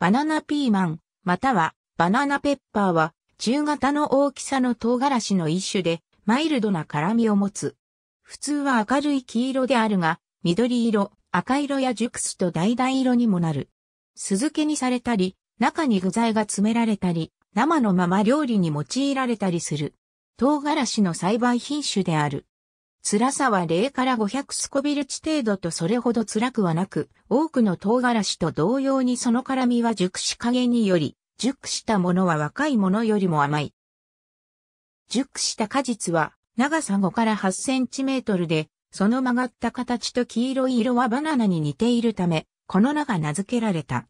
バナナピーマン、またはバナナペッパーは中型の大きさの唐辛子の一種でマイルドな辛味を持つ。普通は明るい黄色であるが、緑色、赤色や熟すと橙色にもなる。酢漬けにされたり、中に具材が詰められたり、生のまま料理に用いられたりする。唐辛子の栽培品種である。辛さは0から500スコビルチ程度とそれほど辛くはなく、多くの唐辛子と同様にその辛味は熟し加減により、熟したものは若いものよりも甘い。熟した果実は長さ5から8センチメートルで、その曲がった形と黄色い色はバナナに似ているため、この名が名付けられた。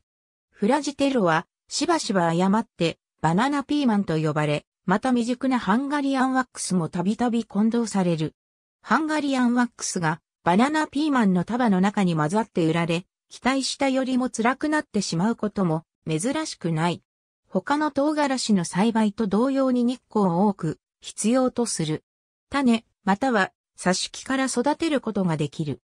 フラジテロはしばしば誤ってバナナピーマンと呼ばれ、また未熟なハンガリアンワックスもたびたび混同される。ハンガリアンワックスがバナナピーマンの束の中に混ざって売られ、期待したよりも辛くなってしまうことも珍しくない。他の唐辛子の栽培と同様に日光を多く必要とする。種、または挿し木から育てることができる。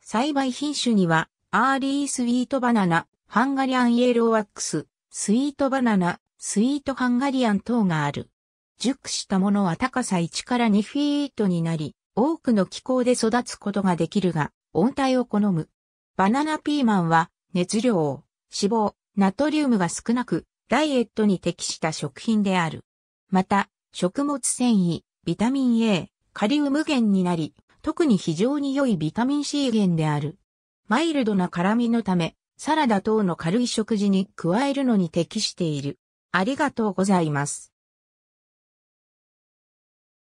栽培品種には、アーリースイートバナナ、ハンガリアンイエローワックス、スイートバナナ、スイートハンガリアン等がある。熟したものは高さ1から2フィートになり、多くの気候で育つことができるが、温帯を好む。バナナピーマンは、熱量、脂肪、ナトリウムが少なく、ダイエットに適した食品である。また、食物繊維、ビタミン A、カリウム源になり、特に非常に良いビタミン C 源である。マイルドな辛味のため、サラダ等の軽い食事に加えるのに適している。ありがとうございます。